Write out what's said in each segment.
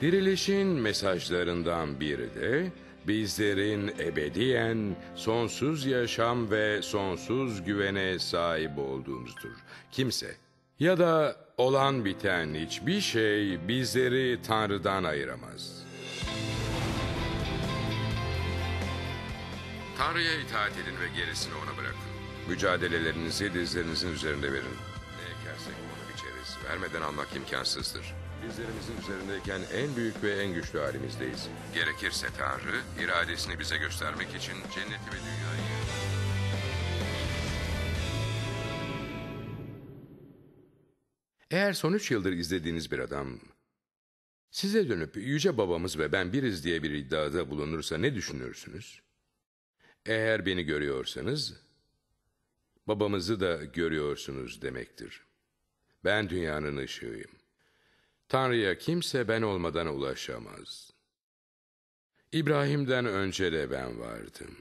Dirilişin mesajlarından biri de bizlerin ebediyen sonsuz yaşam ve sonsuz güvene sahip olduğumuzdur. Kimse ya da olan biten hiçbir şey bizleri Tanrı'dan ayıramaz. Tanrı'ya itaat edin ve gerisini ona bırakın. Mücadelelerinizi dizlerinizin üzerinde verin. Ne ekersek onu biçeriz. Vermeden almak imkansızdır dizlerimizin üzerindeyken en büyük ve en güçlü halimizdeyiz. Gerekirse Tanrı iradesini bize göstermek için cenneti ve dünyayı... Eğer son üç yıldır izlediğiniz bir adam size dönüp yüce babamız ve ben biriz diye bir iddiada bulunursa ne düşünürsünüz? Eğer beni görüyorsanız babamızı da görüyorsunuz demektir. Ben dünyanın ışığıyım. Tanrı'ya kimse ben olmadan ulaşamaz. İbrahim'den önce de ben vardım.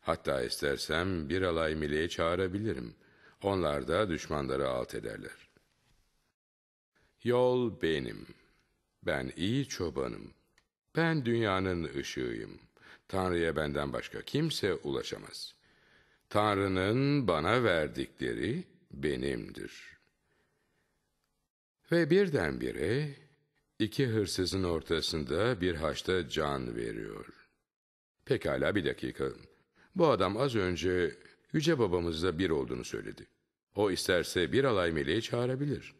Hatta istersem bir alay mileyi çağırabilirim. Onlar da düşmanları alt ederler. Yol benim. Ben iyi çobanım. Ben dünyanın ışığıyım. Tanrı'ya benden başka kimse ulaşamaz. Tanrı'nın bana verdikleri benimdir.'' Ve birdenbire iki hırsızın ortasında bir haçta can veriyor. Pekala bir dakika. Bu adam az önce Yüce babamızda bir olduğunu söyledi. O isterse bir alay meleği çağırabilir.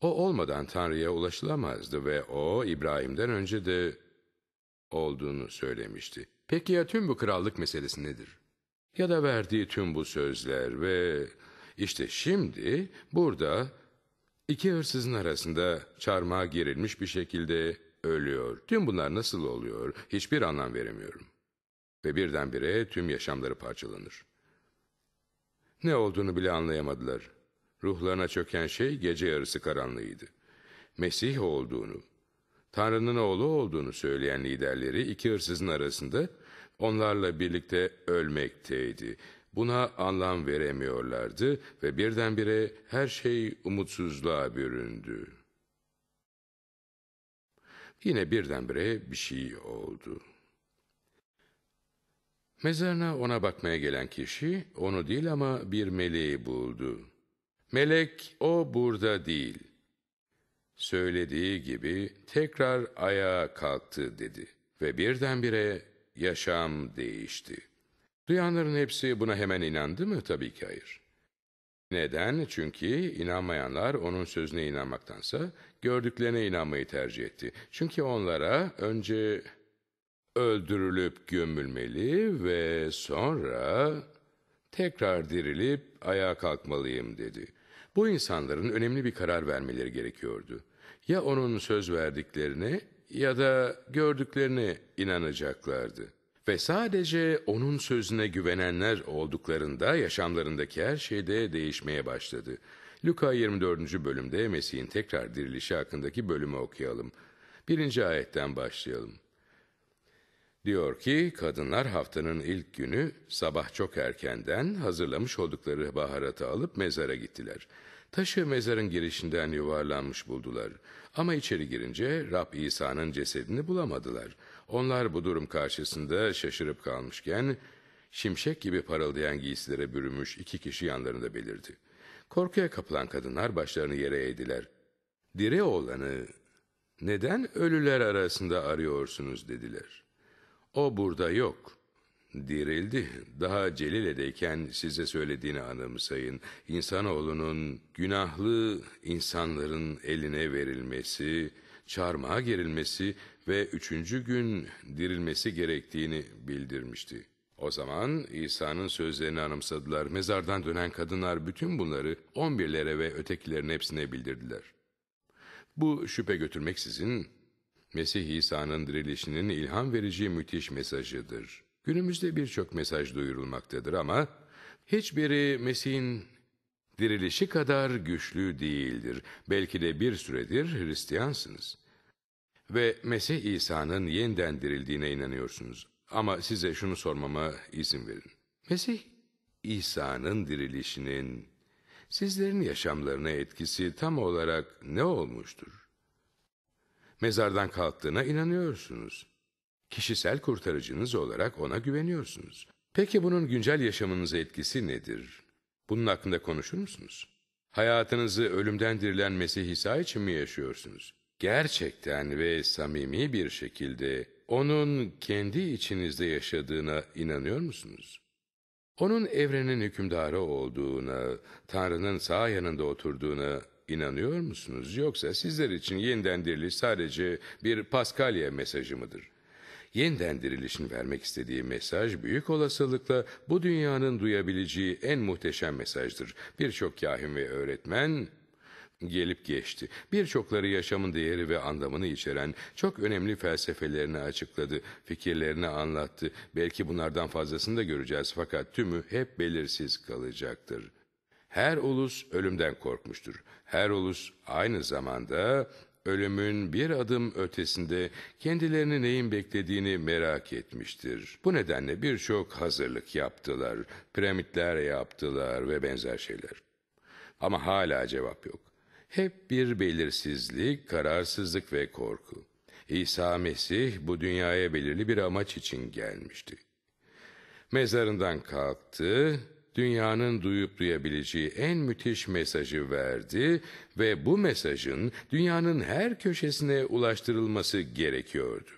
O olmadan Tanrı'ya ulaşılamazdı ve o İbrahim'den önce de olduğunu söylemişti. Peki ya tüm bu krallık meselesi nedir? Ya da verdiği tüm bu sözler ve işte şimdi burada İki hırsızın arasında çarmıha girilmiş bir şekilde ölüyor. Tüm bunlar nasıl oluyor hiçbir anlam veremiyorum. Ve birdenbire tüm yaşamları parçalanır. Ne olduğunu bile anlayamadılar. Ruhlarına çöken şey gece yarısı karanlığıydı. Mesih olduğunu, Tanrı'nın oğlu olduğunu söyleyen liderleri iki hırsızın arasında onlarla birlikte ölmekteydi. Buna anlam veremiyorlardı ve birdenbire her şey umutsuzluğa büründü. Yine birdenbire bir şey oldu. Mezarına ona bakmaya gelen kişi onu değil ama bir meleği buldu. Melek o burada değil. Söylediği gibi tekrar ayağa kalktı dedi ve birdenbire yaşam değişti. Duyanların hepsi buna hemen inandı mı? Tabii ki hayır. Neden? Çünkü inanmayanlar onun sözüne inanmaktansa gördüklerine inanmayı tercih etti. Çünkü onlara önce öldürülüp gömülmeli ve sonra tekrar dirilip ayağa kalkmalıyım dedi. Bu insanların önemli bir karar vermeleri gerekiyordu. Ya onun söz verdiklerine ya da gördüklerine inanacaklardı. Ve sadece onun sözüne güvenenler olduklarında yaşamlarındaki her şeyde değişmeye başladı. Luka 24. bölümde Mesih'in tekrar dirilişi hakkındaki bölümü okuyalım. Birinci ayetten başlayalım. Diyor ki, kadınlar haftanın ilk günü sabah çok erkenden hazırlamış oldukları baharatı alıp mezara gittiler. Taşı mezarın girişinden yuvarlanmış buldular. Ama içeri girince Rab İsa'nın cesedini bulamadılar. Onlar bu durum karşısında şaşırıp kalmışken, şimşek gibi parıldayan giysilere bürümüş iki kişi yanlarında belirdi. Korkuya kapılan kadınlar başlarını yere eğdiler. Dire oğlanı, neden ölüler arasında arıyorsunuz dediler. O burada yok. Dirildi. Daha Celile'deyken size söylediğini anımsayın. İnsanoğlunun günahlı insanların eline verilmesi, çarmıha gerilmesi ve üçüncü gün dirilmesi gerektiğini bildirmişti. O zaman İsa'nın sözlerini anımsadılar. Mezardan dönen kadınlar bütün bunları on birlere ve ötekilerin hepsine bildirdiler. Bu şüphe götürmeksizin Mesih İsa'nın dirilişinin ilham verici müthiş mesajıdır. Günümüzde birçok mesaj duyurulmaktadır ama hiçbiri Mesih'in dirilişi kadar güçlü değildir. Belki de bir süredir Hristiyansınız ve Mesih İsa'nın yeniden dirildiğine inanıyorsunuz. Ama size şunu sormama izin verin. Mesih İsa'nın dirilişinin sizlerin yaşamlarına etkisi tam olarak ne olmuştur? Mezardan kalktığına inanıyorsunuz. Kişisel kurtarıcınız olarak ona güveniyorsunuz. Peki bunun güncel yaşamınıza etkisi nedir? Bunun hakkında konuşur musunuz? Hayatınızı ölümden dirilen Mesih İsa için mi yaşıyorsunuz? gerçekten ve samimi bir şekilde onun kendi içinizde yaşadığına inanıyor musunuz? Onun evrenin hükümdarı olduğuna, Tanrı'nın sağ yanında oturduğuna inanıyor musunuz? Yoksa sizler için yeniden diriliş sadece bir Paskalya mesajı mıdır? Yeniden dirilişin vermek istediği mesaj büyük olasılıkla bu dünyanın duyabileceği en muhteşem mesajdır. Birçok kahin ve öğretmen gelip geçti. Birçokları yaşamın değeri ve anlamını içeren çok önemli felsefelerini açıkladı, fikirlerini anlattı. Belki bunlardan fazlasını da göreceğiz fakat tümü hep belirsiz kalacaktır. Her ulus ölümden korkmuştur. Her ulus aynı zamanda ölümün bir adım ötesinde kendilerini neyin beklediğini merak etmiştir. Bu nedenle birçok hazırlık yaptılar, piramitler yaptılar ve benzer şeyler. Ama hala cevap yok. Hep bir belirsizlik, kararsızlık ve korku. İsa Mesih bu dünyaya belirli bir amaç için gelmişti. Mezarından kalktı, dünyanın duyup duyabileceği en müthiş mesajı verdi ve bu mesajın dünyanın her köşesine ulaştırılması gerekiyordu.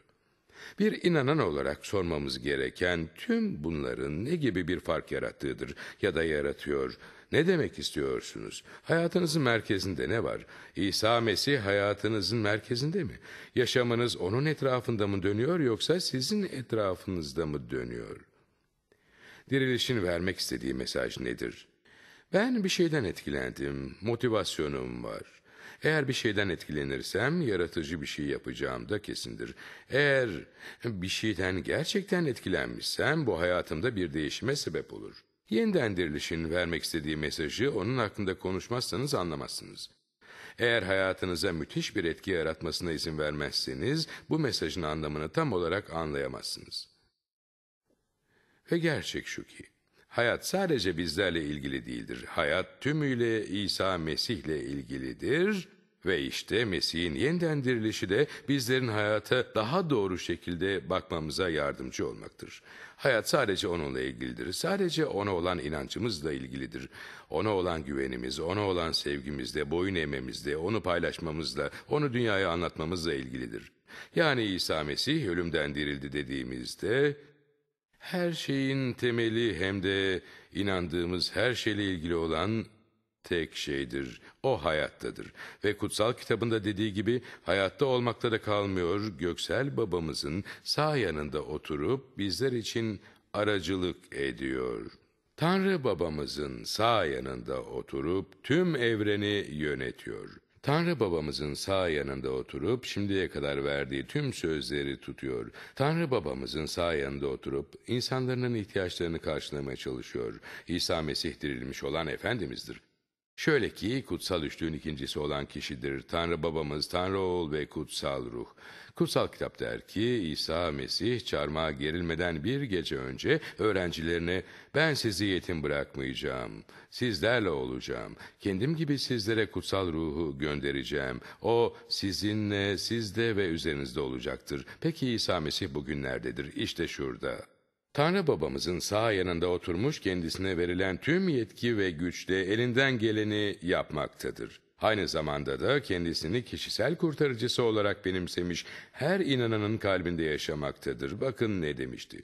Bir inanan olarak sormamız gereken tüm bunların ne gibi bir fark yarattığıdır ya da yaratıyor. Ne demek istiyorsunuz? Hayatınızın merkezinde ne var? İsa Mesih hayatınızın merkezinde mi? Yaşamınız onun etrafında mı dönüyor yoksa sizin etrafınızda mı dönüyor? Dirilişin vermek istediği mesaj nedir? Ben bir şeyden etkilendim, motivasyonum var. Eğer bir şeyden etkilenirsem yaratıcı bir şey yapacağım da kesindir. Eğer bir şeyden gerçekten etkilenmişsem bu hayatımda bir değişime sebep olur. Yeniden dirilişin vermek istediği mesajı onun hakkında konuşmazsanız anlamazsınız. Eğer hayatınıza müthiş bir etki yaratmasına izin vermezseniz bu mesajın anlamını tam olarak anlayamazsınız. Ve gerçek şu ki, hayat sadece bizlerle ilgili değildir. Hayat tümüyle İsa Mesih'le ilgilidir ve işte Mesih'in yeniden dirilişi de bizlerin hayata daha doğru şekilde bakmamıza yardımcı olmaktır. Hayat sadece onunla ilgilidir. Sadece ona olan inancımızla ilgilidir. Ona olan güvenimiz, ona olan sevgimizde, boyun eğmemizde, onu paylaşmamızla, onu dünyaya anlatmamızla ilgilidir. Yani İsa Mesih ölümden dirildi dediğimizde her şeyin temeli hem de inandığımız her şeyle ilgili olan tek şeydir. O hayattadır. Ve kutsal kitabında dediği gibi hayatta olmakta da kalmıyor. Göksel babamızın sağ yanında oturup bizler için aracılık ediyor. Tanrı babamızın sağ yanında oturup tüm evreni yönetiyor. Tanrı babamızın sağ yanında oturup şimdiye kadar verdiği tüm sözleri tutuyor. Tanrı babamızın sağ yanında oturup insanların ihtiyaçlarını karşılamaya çalışıyor. İsa Mesih dirilmiş olan Efendimiz'dir. Şöyle ki kutsal üçlüğün ikincisi olan kişidir. Tanrı babamız, Tanrı oğul ve kutsal ruh. Kutsal kitap der ki İsa Mesih çarmıha gerilmeden bir gece önce öğrencilerine ben sizi yetim bırakmayacağım. Sizlerle olacağım. Kendim gibi sizlere kutsal ruhu göndereceğim. O sizinle, sizde ve üzerinizde olacaktır. Peki İsa Mesih bugün nerededir? İşte şurada. Tanrı babamızın sağ yanında oturmuş kendisine verilen tüm yetki ve güçle elinden geleni yapmaktadır. Aynı zamanda da kendisini kişisel kurtarıcısı olarak benimsemiş her inananın kalbinde yaşamaktadır. Bakın ne demişti.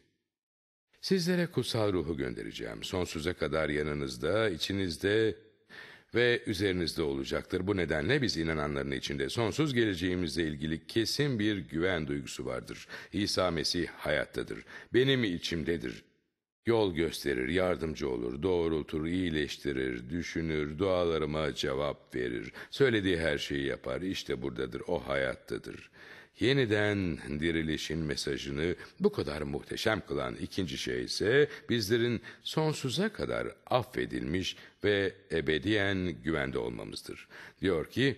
Sizlere kutsal ruhu göndereceğim. Sonsuza kadar yanınızda, içinizde ve üzerinizde olacaktır. Bu nedenle biz inananların içinde sonsuz geleceğimizle ilgili kesin bir güven duygusu vardır. İsa Mesih hayattadır. Benim içimdedir. Yol gösterir, yardımcı olur, doğrultur, iyileştirir, düşünür, dualarıma cevap verir. Söylediği her şeyi yapar, İşte buradadır, o hayattadır.'' Yeniden dirilişin mesajını bu kadar muhteşem kılan ikinci şey ise bizlerin sonsuza kadar affedilmiş ve ebediyen güvende olmamızdır. Diyor ki,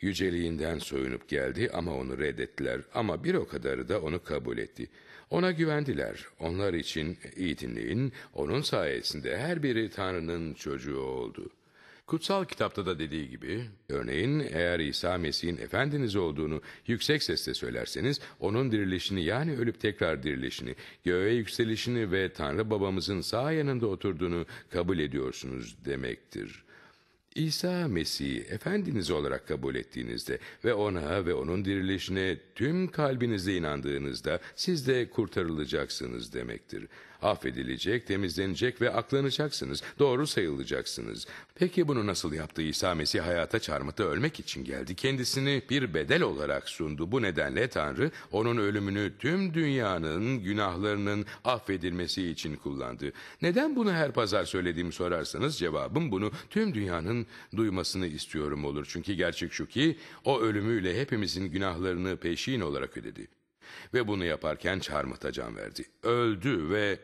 Yüceliğinden soyunup geldi ama onu reddettiler ama bir o kadarı da onu kabul etti. Ona güvendiler. Onlar için iyi dinleyin, onun sayesinde her biri Tanrı'nın çocuğu oldu.'' Kutsal kitapta da dediği gibi, örneğin eğer İsa Mesih'in Efendiniz olduğunu yüksek sesle söylerseniz, onun dirilişini yani ölüp tekrar dirilişini, göğe yükselişini ve Tanrı babamızın sağ yanında oturduğunu kabul ediyorsunuz demektir.'' İsa Mesih'i Efendiniz olarak kabul ettiğinizde ve ona ve onun dirilişine tüm kalbinizle inandığınızda siz de kurtarılacaksınız demektir. Affedilecek, temizlenecek ve aklanacaksınız. Doğru sayılacaksınız. Peki bunu nasıl yaptı İsa Mesih hayata çarmıhta ölmek için geldi. Kendisini bir bedel olarak sundu. Bu nedenle Tanrı onun ölümünü tüm dünyanın günahlarının affedilmesi için kullandı. Neden bunu her pazar söylediğimi sorarsanız cevabım bunu tüm dünyanın duymasını istiyorum olur. Çünkü gerçek şu ki o ölümüyle hepimizin günahlarını peşin olarak ödedi. Ve bunu yaparken çarmıhta can verdi. Öldü ve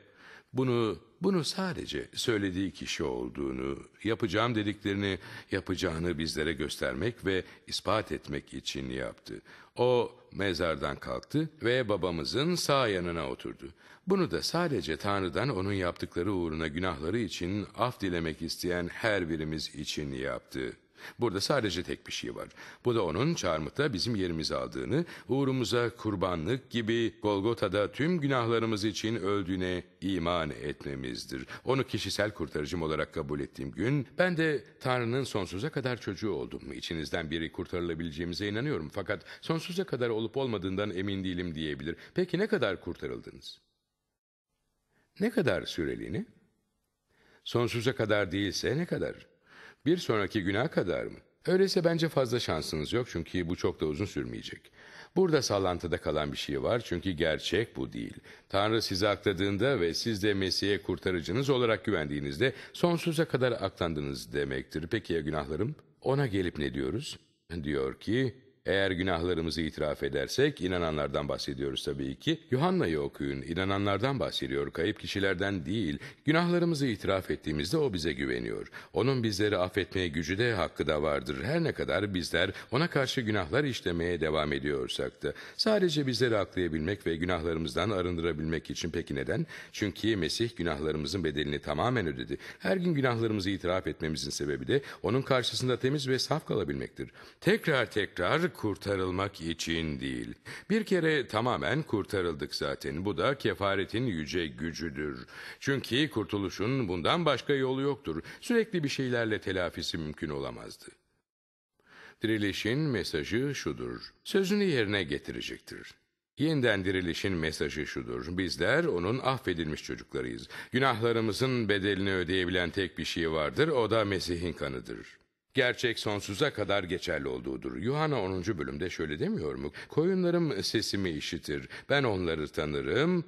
bunu, bunu sadece söylediği kişi olduğunu, yapacağım dediklerini yapacağını bizlere göstermek ve ispat etmek için yaptı. O mezardan kalktı ve babamızın sağ yanına oturdu. Bunu da sadece Tanrı'dan onun yaptıkları uğruna günahları için af dilemek isteyen her birimiz için yaptı.'' Burada sadece tek bir şey var. Bu da onun çarmıhta bizim yerimizi aldığını, uğrumuza kurbanlık gibi Golgota'da tüm günahlarımız için öldüğüne iman etmemizdir. Onu kişisel kurtarıcım olarak kabul ettiğim gün ben de Tanrı'nın sonsuza kadar çocuğu oldum. İçinizden biri kurtarılabileceğimize inanıyorum fakat sonsuza kadar olup olmadığından emin değilim diyebilir. Peki ne kadar kurtarıldınız? Ne kadar süreliğine? Sonsuza kadar değilse ne kadar? Bir sonraki güne kadar mı? Öyleyse bence fazla şansınız yok çünkü bu çok da uzun sürmeyecek. Burada sallantıda kalan bir şey var çünkü gerçek bu değil. Tanrı sizi akladığında ve siz de Mesih'e kurtarıcınız olarak güvendiğinizde sonsuza kadar aklandınız demektir. Peki ya günahlarım? Ona gelip ne diyoruz? Diyor ki eğer günahlarımızı itiraf edersek, inananlardan bahsediyoruz tabii ki. Yuhanna'yı okuyun, inananlardan bahsediyor, kayıp kişilerden değil. Günahlarımızı itiraf ettiğimizde o bize güveniyor. Onun bizleri affetmeye gücü de hakkı da vardır. Her ne kadar bizler ona karşı günahlar işlemeye devam ediyorsak da. Sadece bizleri aklayabilmek ve günahlarımızdan arındırabilmek için peki neden? Çünkü Mesih günahlarımızın bedelini tamamen ödedi. Her gün günahlarımızı itiraf etmemizin sebebi de onun karşısında temiz ve saf kalabilmektir. Tekrar tekrar kurtarılmak için değil. Bir kere tamamen kurtarıldık zaten. Bu da kefaretin yüce gücüdür. Çünkü kurtuluşun bundan başka yolu yoktur. Sürekli bir şeylerle telafisi mümkün olamazdı. Dirilişin mesajı şudur. Sözünü yerine getirecektir. Yeniden dirilişin mesajı şudur. Bizler onun affedilmiş çocuklarıyız. Günahlarımızın bedelini ödeyebilen tek bir şey vardır. O da Mesih'in kanıdır. Gerçek sonsuza kadar geçerli olduğudur. Yuhanna 10. bölümde şöyle demiyor mu? Koyunlarım sesimi işitir, ben onları tanırım,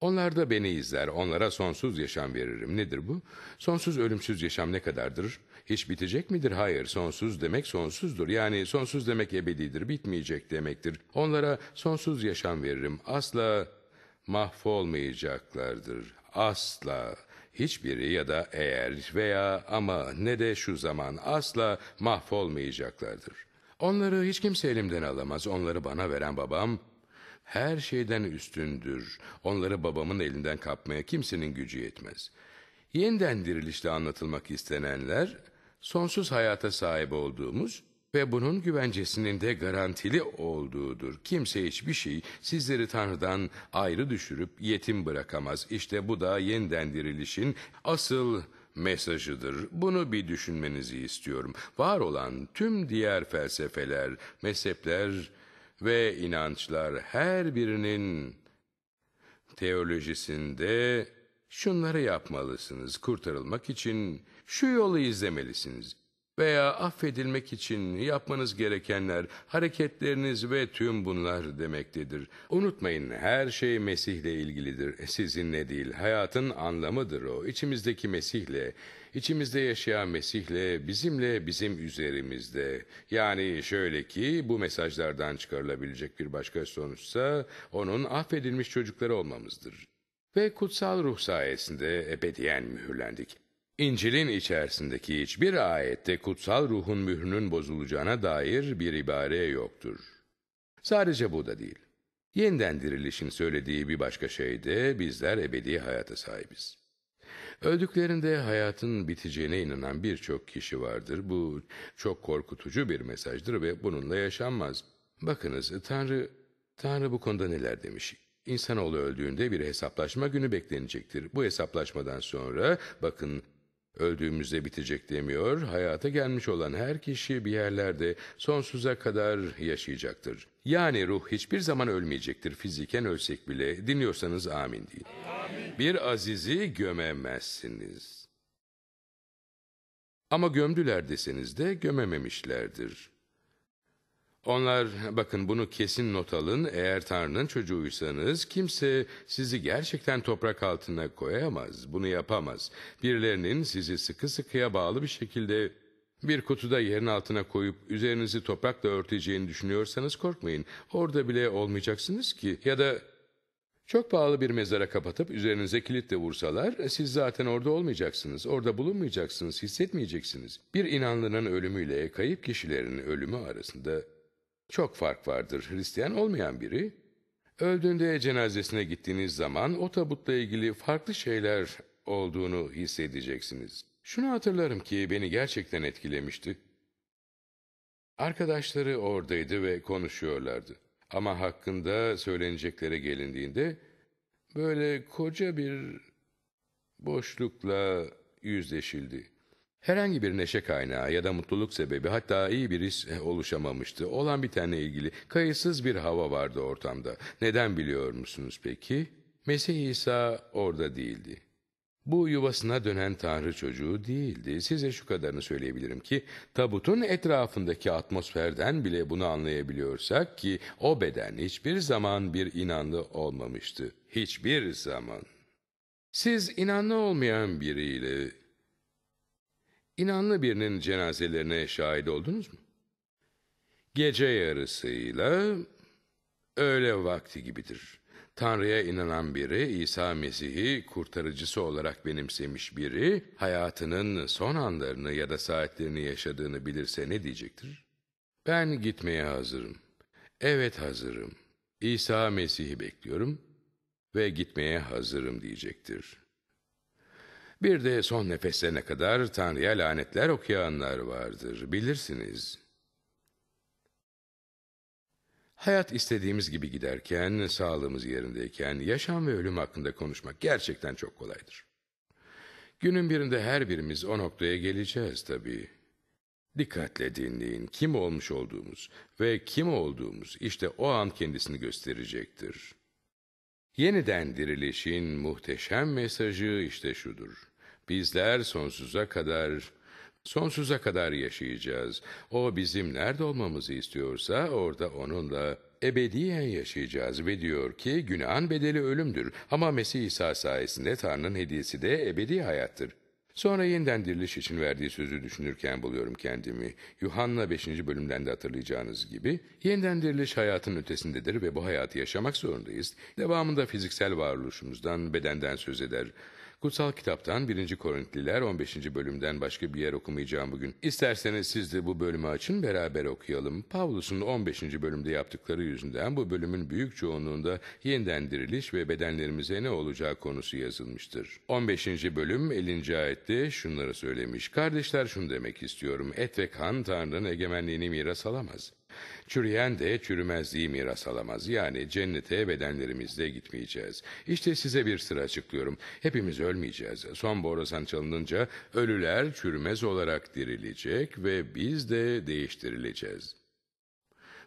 onlar da beni izler, onlara sonsuz yaşam veririm. Nedir bu? Sonsuz ölümsüz yaşam ne kadardır? Hiç bitecek midir? Hayır, sonsuz demek sonsuzdur. Yani sonsuz demek ebedidir, bitmeyecek demektir. Onlara sonsuz yaşam veririm, asla mahvolmayacaklardır. Asla hiçbiri ya da eğer veya ama ne de şu zaman asla mahvolmayacaklardır. Onları hiç kimse elimden alamaz. Onları bana veren babam her şeyden üstündür. Onları babamın elinden kapmaya kimsenin gücü yetmez. Yeniden dirilişte anlatılmak istenenler sonsuz hayata sahip olduğumuz ve bunun güvencesinin de garantili olduğudur. Kimse hiçbir şey sizleri Tanrı'dan ayrı düşürüp yetim bırakamaz. İşte bu da yeniden dirilişin asıl mesajıdır. Bunu bir düşünmenizi istiyorum. Var olan tüm diğer felsefeler, mezhepler ve inançlar her birinin teolojisinde şunları yapmalısınız kurtarılmak için şu yolu izlemelisiniz veya affedilmek için yapmanız gerekenler, hareketleriniz ve tüm bunlar demektedir. Unutmayın her şey Mesih'le ilgilidir. Sizinle değil, hayatın anlamıdır o. İçimizdeki Mesih'le, içimizde yaşayan Mesih'le, bizimle, bizim üzerimizde. Yani şöyle ki bu mesajlardan çıkarılabilecek bir başka sonuçsa onun affedilmiş çocukları olmamızdır. Ve kutsal ruh sayesinde ebediyen mühürlendik. İncil'in içerisindeki hiçbir ayette kutsal ruhun mührünün bozulacağına dair bir ibare yoktur. Sadece bu da değil. Yeniden dirilişin söylediği bir başka şey de bizler ebedi hayata sahibiz. Öldüklerinde hayatın biteceğine inanan birçok kişi vardır. Bu çok korkutucu bir mesajdır ve bununla yaşanmaz. Bakınız Tanrı, Tanrı bu konuda neler demiş? İnsanoğlu öldüğünde bir hesaplaşma günü beklenecektir. Bu hesaplaşmadan sonra bakın Öldüğümüzde bitecek demiyor, hayata gelmiş olan her kişi bir yerlerde sonsuza kadar yaşayacaktır. Yani ruh hiçbir zaman ölmeyecektir fiziken ölsek bile. Dinliyorsanız amin deyin. Bir azizi gömemezsiniz. Ama gömdüler deseniz de gömememişlerdir. Onlar bakın bunu kesin not alın eğer Tanrı'nın çocuğuysanız kimse sizi gerçekten toprak altına koyamaz bunu yapamaz. Birilerinin sizi sıkı sıkıya bağlı bir şekilde bir kutuda yerin altına koyup üzerinizi toprakla örteceğini düşünüyorsanız korkmayın. Orada bile olmayacaksınız ki ya da çok pahalı bir mezara kapatıp üzerinize kilitle vursalar siz zaten orada olmayacaksınız. Orada bulunmayacaksınız, hissetmeyeceksiniz. Bir inanlının ölümüyle kayıp kişilerin ölümü arasında çok fark vardır. Hristiyan olmayan biri, öldüğünde cenazesine gittiğiniz zaman o tabutla ilgili farklı şeyler olduğunu hissedeceksiniz. Şunu hatırlarım ki beni gerçekten etkilemişti. Arkadaşları oradaydı ve konuşuyorlardı. Ama hakkında söyleneceklere gelindiğinde böyle koca bir boşlukla yüzleşildi. Herhangi bir neşe kaynağı ya da mutluluk sebebi hatta iyi bir his eh, oluşamamıştı. Olan bitenle ilgili kayıtsız bir hava vardı ortamda. Neden biliyor musunuz peki? Mesih İsa orada değildi. Bu yuvasına dönen Tanrı çocuğu değildi. Size şu kadarını söyleyebilirim ki tabutun etrafındaki atmosferden bile bunu anlayabiliyorsak ki o beden hiçbir zaman bir inanlı olmamıştı. Hiçbir zaman. Siz inanlı olmayan biriyle İnanlı birinin cenazelerine şahit oldunuz mu? Gece yarısıyla öğle vakti gibidir. Tanrı'ya inanan biri, İsa Mesih'i kurtarıcısı olarak benimsemiş biri, hayatının son anlarını ya da saatlerini yaşadığını bilirse ne diyecektir? Ben gitmeye hazırım. Evet hazırım. İsa Mesih'i bekliyorum ve gitmeye hazırım diyecektir.'' Bir de son nefeslerine kadar Tanrı'ya lanetler okuyanlar vardır, bilirsiniz. Hayat istediğimiz gibi giderken, sağlığımız yerindeyken, yaşam ve ölüm hakkında konuşmak gerçekten çok kolaydır. Günün birinde her birimiz o noktaya geleceğiz tabii. Dikkatle dinleyin kim olmuş olduğumuz ve kim olduğumuz işte o an kendisini gösterecektir. Yeniden dirilişin muhteşem mesajı işte şudur. Bizler sonsuza kadar sonsuza kadar yaşayacağız. O bizim nerede olmamızı istiyorsa orada onunla ebediyen yaşayacağız ve diyor ki günahın bedeli ölümdür ama Mesih İsa sayesinde Tanrı'nın hediyesi de ebedi hayattır. Sonra yeniden diriliş için verdiği sözü düşünürken buluyorum kendimi. Yuhanna 5. bölümden de hatırlayacağınız gibi yeniden diriliş hayatın ötesindedir ve bu hayatı yaşamak zorundayız. Devamında fiziksel varoluşumuzdan, bedenden söz eder. Kutsal kitaptan 1. Korintliler 15. bölümden başka bir yer okumayacağım bugün. İsterseniz siz de bu bölümü açın beraber okuyalım. Pavlus'un 15. bölümde yaptıkları yüzünden bu bölümün büyük çoğunluğunda yeniden diriliş ve bedenlerimize ne olacağı konusu yazılmıştır. 15. bölüm 50. ayette şunları söylemiş. Kardeşler şunu demek istiyorum. Et ve kan Tanrı'nın egemenliğini miras alamaz. Çürüyen de çürümezliği miras alamaz. Yani cennete bedenlerimizle gitmeyeceğiz. İşte size bir sıra açıklıyorum. Hepimiz ölmeyeceğiz. Son borusan çalınınca ölüler çürümez olarak dirilecek ve biz de değiştirileceğiz.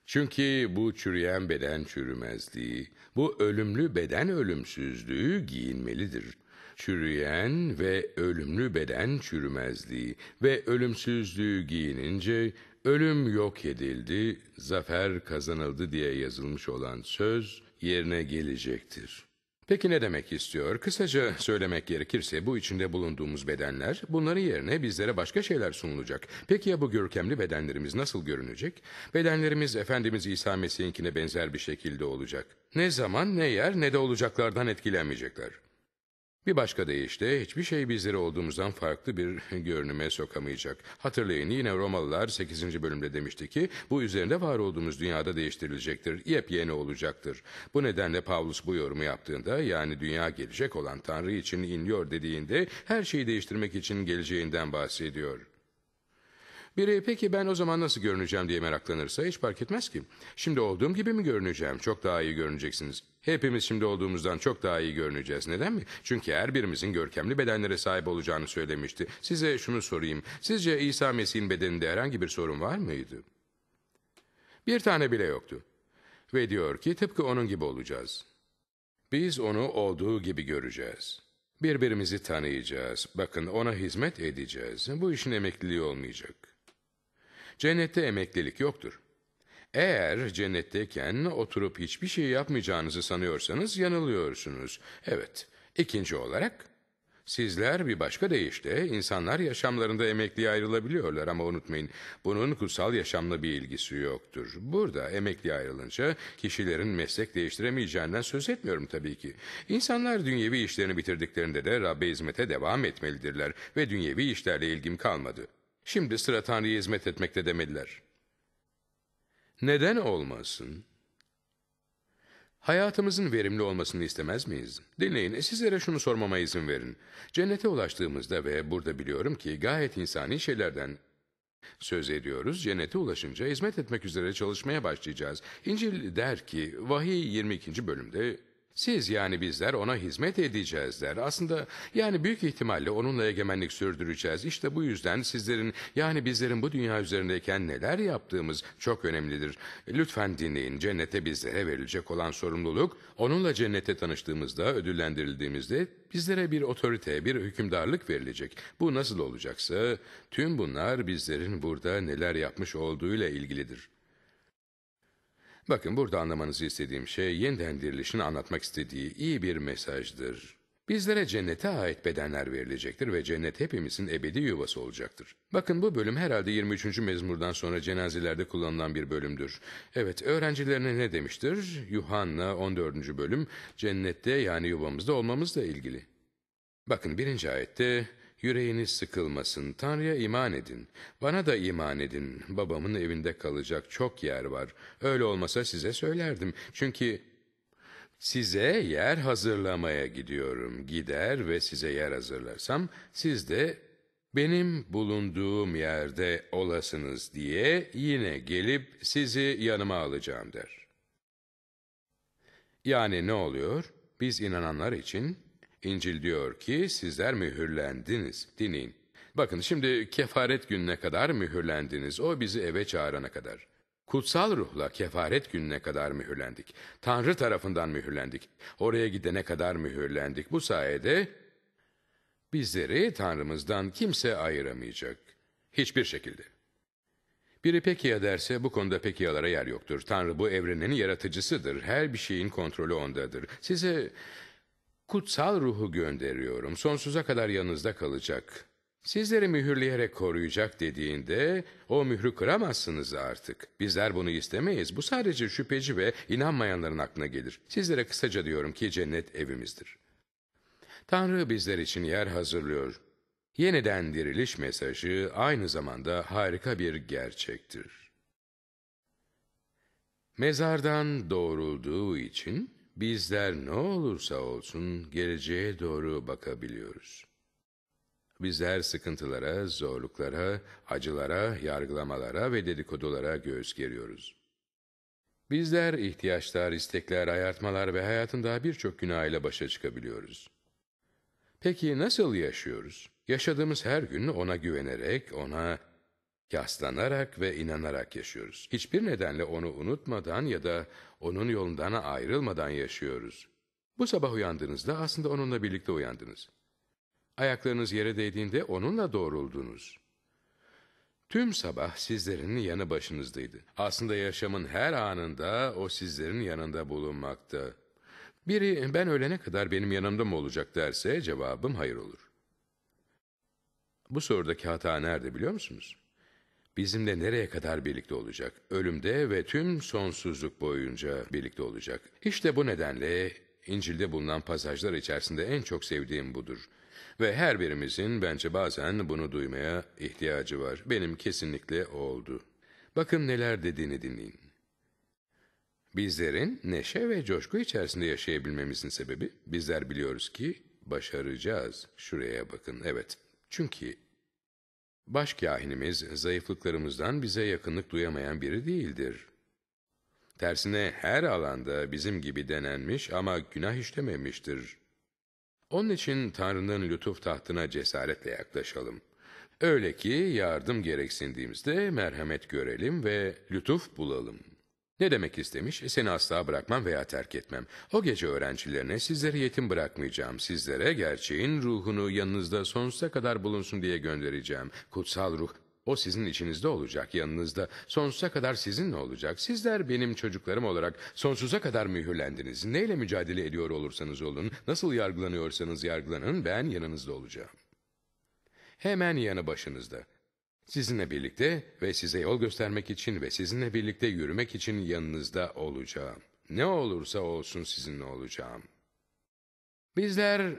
Çünkü bu çürüyen beden çürümezliği, bu ölümlü beden ölümsüzlüğü giyinmelidir. Çürüyen ve ölümlü beden çürümezliği ve ölümsüzlüğü giyinince ölüm yok edildi, zafer kazanıldı diye yazılmış olan söz yerine gelecektir. Peki ne demek istiyor? Kısaca söylemek gerekirse bu içinde bulunduğumuz bedenler, bunların yerine bizlere başka şeyler sunulacak. Peki ya bu görkemli bedenlerimiz nasıl görünecek? Bedenlerimiz Efendimiz İsa Mesih'inkine benzer bir şekilde olacak. Ne zaman, ne yer, ne de olacaklardan etkilenmeyecekler. Bir başka deyişle hiçbir şey bizleri olduğumuzdan farklı bir görünüme sokamayacak. Hatırlayın yine Romalılar 8. bölümde demişti ki bu üzerinde var olduğumuz dünyada değiştirilecektir, yepyeni olacaktır. Bu nedenle Pavlus bu yorumu yaptığında yani dünya gelecek olan Tanrı için inliyor dediğinde her şeyi değiştirmek için geleceğinden bahsediyor. Biri peki ben o zaman nasıl görüneceğim diye meraklanırsa hiç fark etmez ki. Şimdi olduğum gibi mi görüneceğim? Çok daha iyi görüneceksiniz. Hepimiz şimdi olduğumuzdan çok daha iyi görüneceğiz. Neden mi? Çünkü her birimizin görkemli bedenlere sahip olacağını söylemişti. Size şunu sorayım. Sizce İsa Mesih'in bedeninde herhangi bir sorun var mıydı? Bir tane bile yoktu. Ve diyor ki tıpkı onun gibi olacağız. Biz onu olduğu gibi göreceğiz. Birbirimizi tanıyacağız. Bakın ona hizmet edeceğiz. Bu işin emekliliği olmayacak. Cennette emeklilik yoktur. Eğer cennetteyken oturup hiçbir şey yapmayacağınızı sanıyorsanız yanılıyorsunuz. Evet, ikinci olarak Sizler bir başka deyişle insanlar yaşamlarında emekliye ayrılabiliyorlar ama unutmayın bunun kutsal yaşamla bir ilgisi yoktur. Burada emekliye ayrılınca kişilerin meslek değiştiremeyeceğinden söz etmiyorum tabii ki. İnsanlar dünyevi işlerini bitirdiklerinde de Rabbe hizmete devam etmelidirler ve dünyevi işlerle ilgim kalmadı. Şimdi sıra Tanrı'ya hizmet etmekte demediler. Neden olmasın? Hayatımızın verimli olmasını istemez miyiz? Dinleyin, e, sizlere şunu sormama izin verin. Cennete ulaştığımızda ve burada biliyorum ki gayet insani şeylerden söz ediyoruz. Cennete ulaşınca hizmet etmek üzere çalışmaya başlayacağız. İncil der ki, Vahiy 22. bölümde siz yani bizler ona hizmet edeceğiz der. Aslında yani büyük ihtimalle onunla egemenlik sürdüreceğiz. İşte bu yüzden sizlerin yani bizlerin bu dünya üzerindeyken neler yaptığımız çok önemlidir. Lütfen dinleyin. Cennete bizlere verilecek olan sorumluluk onunla cennete tanıştığımızda, ödüllendirildiğimizde bizlere bir otorite, bir hükümdarlık verilecek. Bu nasıl olacaksa tüm bunlar bizlerin burada neler yapmış olduğuyla ilgilidir. Bakın burada anlamanızı istediğim şey yeniden dirilişin anlatmak istediği iyi bir mesajdır. Bizlere cennete ait bedenler verilecektir ve cennet hepimizin ebedi yuvası olacaktır. Bakın bu bölüm herhalde 23. mezmurdan sonra cenazelerde kullanılan bir bölümdür. Evet, öğrencilerine ne demiştir? Yuhanna 14. bölüm, cennette yani yuvamızda olmamızla ilgili. Bakın birinci ayette, Yüreğiniz sıkılmasın, Tanrı'ya iman edin. Bana da iman edin, babamın evinde kalacak çok yer var. Öyle olmasa size söylerdim. Çünkü size yer hazırlamaya gidiyorum. Gider ve size yer hazırlarsam, siz de benim bulunduğum yerde olasınız diye yine gelip sizi yanıma alacağım der. Yani ne oluyor? Biz inananlar için İncil diyor ki sizler mühürlendiniz. dinin Bakın şimdi kefaret gününe kadar mühürlendiniz. O bizi eve çağırana kadar. Kutsal ruhla kefaret gününe kadar mühürlendik. Tanrı tarafından mühürlendik. Oraya gidene kadar mühürlendik. Bu sayede bizleri Tanrımızdan kimse ayıramayacak. Hiçbir şekilde. Biri pekiya derse bu konuda pekiyalara yer yoktur. Tanrı bu evrenin yaratıcısıdır. Her bir şeyin kontrolü ondadır. Size kutsal ruhu gönderiyorum. Sonsuza kadar yanınızda kalacak. Sizleri mühürleyerek koruyacak dediğinde o mührü kıramazsınız artık. Bizler bunu istemeyiz. Bu sadece şüpheci ve inanmayanların aklına gelir. Sizlere kısaca diyorum ki cennet evimizdir. Tanrı bizler için yer hazırlıyor. Yeniden diriliş mesajı aynı zamanda harika bir gerçektir. Mezardan doğrulduğu için Bizler ne olursa olsun geleceğe doğru bakabiliyoruz. Bizler sıkıntılara, zorluklara, acılara, yargılamalara ve dedikodulara göğüs geriyoruz. Bizler ihtiyaçlar, istekler, ayartmalar ve hayatın daha birçok günahıyla başa çıkabiliyoruz. Peki nasıl yaşıyoruz? Yaşadığımız her gün ona güvenerek, ona yaslanarak ve inanarak yaşıyoruz. Hiçbir nedenle onu unutmadan ya da onun yolundan ayrılmadan yaşıyoruz. Bu sabah uyandığınızda aslında onunla birlikte uyandınız. Ayaklarınız yere değdiğinde onunla doğruldunuz. Tüm sabah sizlerin yanı başınızdaydı. Aslında yaşamın her anında o sizlerin yanında bulunmakta. Biri ben ölene kadar benim yanımda mı olacak derse cevabım hayır olur. Bu sorudaki hata nerede biliyor musunuz? bizimle nereye kadar birlikte olacak? Ölümde ve tüm sonsuzluk boyunca birlikte olacak. İşte bu nedenle İncil'de bulunan pasajlar içerisinde en çok sevdiğim budur. Ve her birimizin bence bazen bunu duymaya ihtiyacı var. Benim kesinlikle oldu. Bakın neler dediğini dinleyin. Bizlerin neşe ve coşku içerisinde yaşayabilmemizin sebebi bizler biliyoruz ki başaracağız. Şuraya bakın evet. Çünkü Başkâhinimiz zayıflıklarımızdan bize yakınlık duyamayan biri değildir. Tersine her alanda bizim gibi denenmiş ama günah işlememiştir. Onun için Tanrı'nın lütuf tahtına cesaretle yaklaşalım. Öyle ki yardım gereksindiğimizde merhamet görelim ve lütuf bulalım.'' Ne demek istemiş? Seni asla bırakmam veya terk etmem. O gece öğrencilerine sizleri yetim bırakmayacağım. Sizlere gerçeğin ruhunu yanınızda sonsuza kadar bulunsun diye göndereceğim. Kutsal ruh o sizin içinizde olacak, yanınızda. Sonsuza kadar sizinle olacak. Sizler benim çocuklarım olarak sonsuza kadar mühürlendiniz. Neyle mücadele ediyor olursanız olun, nasıl yargılanıyorsanız yargılanın ben yanınızda olacağım. Hemen yanı başınızda. Sizinle birlikte ve size yol göstermek için ve sizinle birlikte yürümek için yanınızda olacağım. Ne olursa olsun sizinle olacağım. Bizler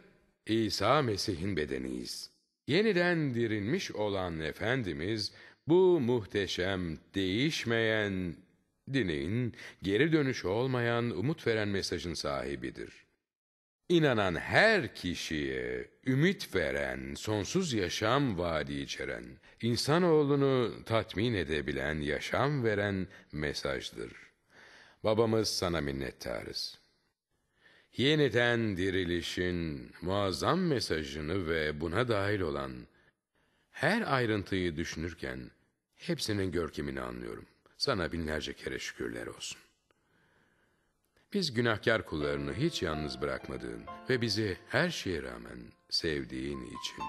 İsa Mesih'in bedeniyiz. Yeniden dirilmiş olan Efendimiz, bu muhteşem, değişmeyen dinin, geri dönüş olmayan, umut veren mesajın sahibidir.'' İnanan her kişiye ümit veren, sonsuz yaşam vaadi içeren, insanoğlunu tatmin edebilen, yaşam veren mesajdır. Babamız sana minnettarız. Yeniden dirilişin muazzam mesajını ve buna dahil olan her ayrıntıyı düşünürken hepsinin görkemini anlıyorum. Sana binlerce kere şükürler olsun. Biz günahkar kullarını hiç yalnız bırakmadığın ve bizi her şeye rağmen sevdiğin için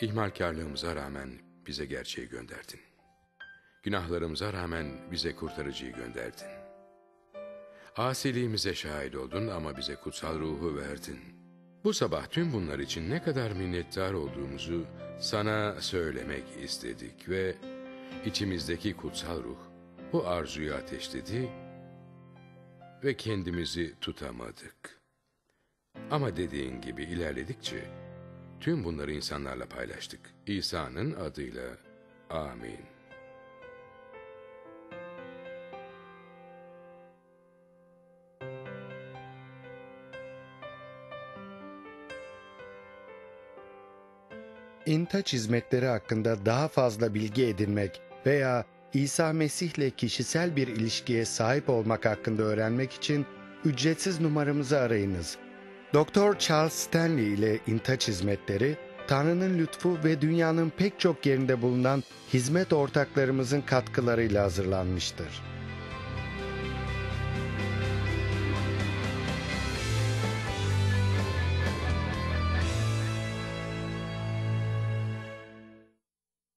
ihmalkarlığımıza rağmen bize gerçeği gönderdin. Günahlarımıza rağmen bize kurtarıcıyı gönderdin. Asiliğimize şahit oldun ama bize kutsal ruhu verdin. Bu sabah tüm bunlar için ne kadar minnettar olduğumuzu sana söylemek istedik ve içimizdeki kutsal ruh bu arzuyu ateşledi ve kendimizi tutamadık. Ama dediğin gibi ilerledikçe tüm bunları insanlarla paylaştık. İsa'nın adıyla amin. İntaç hizmetleri hakkında daha fazla bilgi edinmek veya İsa Mesih'le kişisel bir ilişkiye sahip olmak hakkında öğrenmek için ücretsiz numaramızı arayınız. Doktor Charles Stanley ile İntaç Hizmetleri, Tanrı'nın lütfu ve dünyanın pek çok yerinde bulunan hizmet ortaklarımızın katkılarıyla hazırlanmıştır.